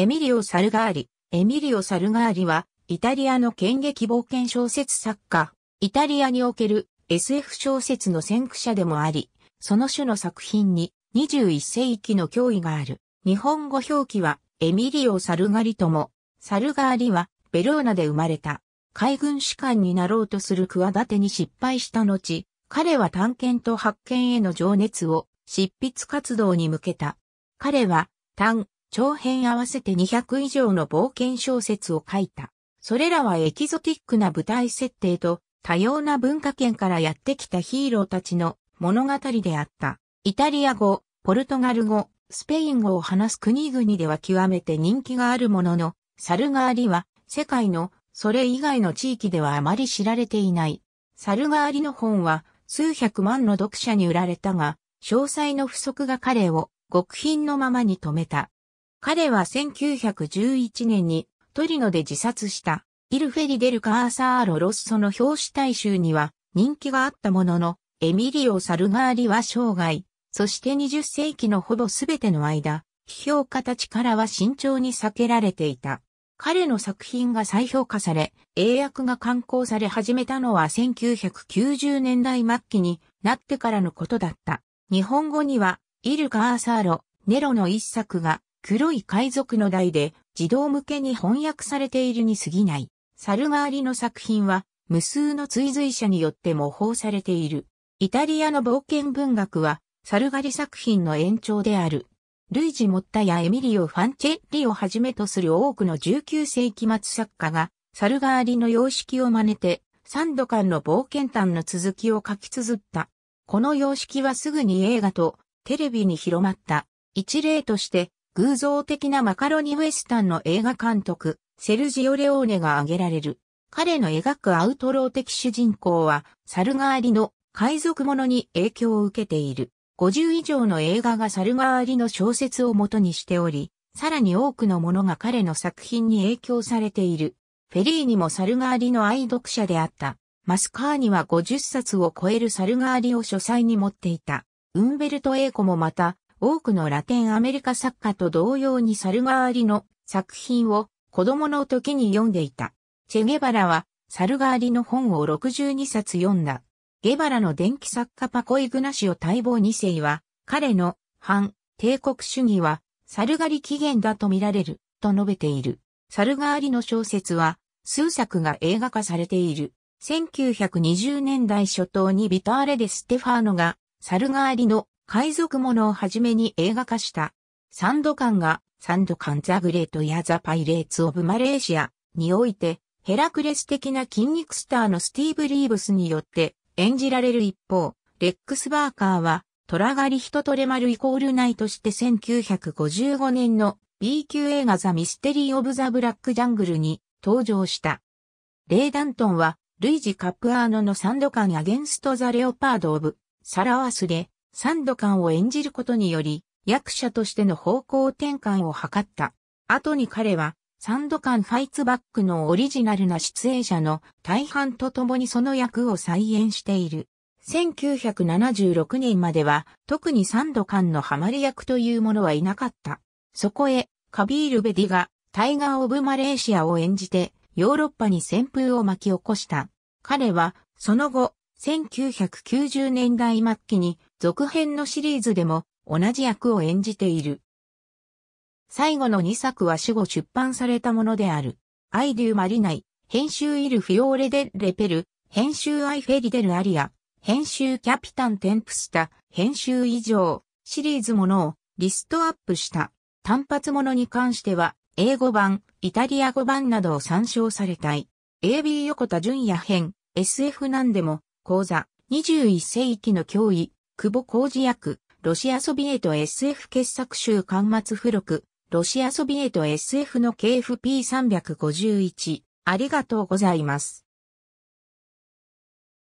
エミリオ・サルガーリ。エミリオ・サルガーリは、イタリアの剣劇冒険小説作家。イタリアにおける SF 小説の先駆者でもあり、その種の作品に21世紀の脅威がある。日本語表記は、エミリオ・サルガリとも、サルガーリは、ベローナで生まれた。海軍士官になろうとする企てに失敗した後、彼は探検と発見への情熱を執筆活動に向けた。彼は、探、長編合わせて200以上の冒険小説を書いた。それらはエキゾティックな舞台設定と多様な文化圏からやってきたヒーローたちの物語であった。イタリア語、ポルトガル語、スペイン語を話す国々では極めて人気があるものの、サルガーリは世界のそれ以外の地域ではあまり知られていない。サルガーリの本は数百万の読者に売られたが、詳細の不足が彼を極貧のままに止めた。彼は1911年にトリノで自殺した、イルフェリデル・カーサーロ・ロッソの表紙大衆には人気があったものの、エミリオ・サルガーリは生涯、そして20世紀のほぼ全ての間、批評家たちからは慎重に避けられていた。彼の作品が再評価され、英訳が刊行され始めたのは1990年代末期になってからのことだった。日本語には、イル・カーサーロ、ネロの一作が黒い海賊の題で児童向けに翻訳されているに過ぎない。猿ガーリの作品は無数の追随者によって模倣されている。イタリアの冒険文学は猿ガリ作品の延長である。ルイジ・モッタやエミリオ・ファンチェッリをはじめとする多くの19世紀末作家が猿ガーリの様式を真似て三度間の冒険譚の続きを書き綴った。この様式はすぐに映画とテレビに広まった。一例として、偶像的なマカロニウエスタンの映画監督、セルジオ・レオーネが挙げられる。彼の描くアウトロー的主人公は、猿ルガーリの海賊者に影響を受けている。50以上の映画が猿ルガーリの小説を元にしており、さらに多くのものが彼の作品に影響されている。フェリーにも猿ルガーリの愛読者であった。マスカーには50冊を超える猿ルガーリを書斎に持っていた。ウンベルト・エーコもまた、多くのラテンアメリカ作家と同様にサルガーリの作品を子供の時に読んでいた。チェゲバラはサルガーリの本を62冊読んだ。ゲバラの電気作家パコ・イグナシオ待望2世は、彼の反帝国主義はサルガリ起源だと見られると述べている。サルガーリの小説は数作が映画化されている。1920年代初頭にビターレ・デ・ステファーノがサルガーリの海賊物をはじめに映画化した。サンドカンが、サンドカンザグレートやザパイレーツオブマレーシアにおいて、ヘラクレス的な筋肉スターのスティーブ・リーブスによって演じられる一方、レックス・バーカーは、トラガリヒトトレマルイコールナイとして1955年の B 級映画ザ・ミステリー・オブ・ザ・ブラック・ジャングルに登場した。レイ・ダントンは、ルイジ・カップアーノのサンドカンアゲンスト・ザ・レオパード・オブ・サラワスで、サンドカンを演じることにより、役者としての方向転換を図った。後に彼は、サンドカンファイツバックのオリジナルな出演者の大半と共にその役を再演している。1976年までは特にサンドカンのハマり役というものはいなかった。そこへカビール・ベディがタイガー・オブ・マレーシアを演じてヨーロッパに旋風を巻き起こした。彼はその後1990年代末期に続編のシリーズでも同じ役を演じている。最後の2作は死後出版されたものである。アイデューマリナイ、編集イルフィオーレデレペル、編集アイフェリデルアリア、編集キャピタンテンプスタ、編集以上、シリーズものをリストアップした。単発ものに関しては、英語版、イタリア語版などを参照されたい。AB 横田純也編、SF なんでも、講座、21世紀の脅威、久保浩二役、ロシアソビエト SF 傑作集刊末付録、ロシアソビエト SF の KFP351、ありがとうございます。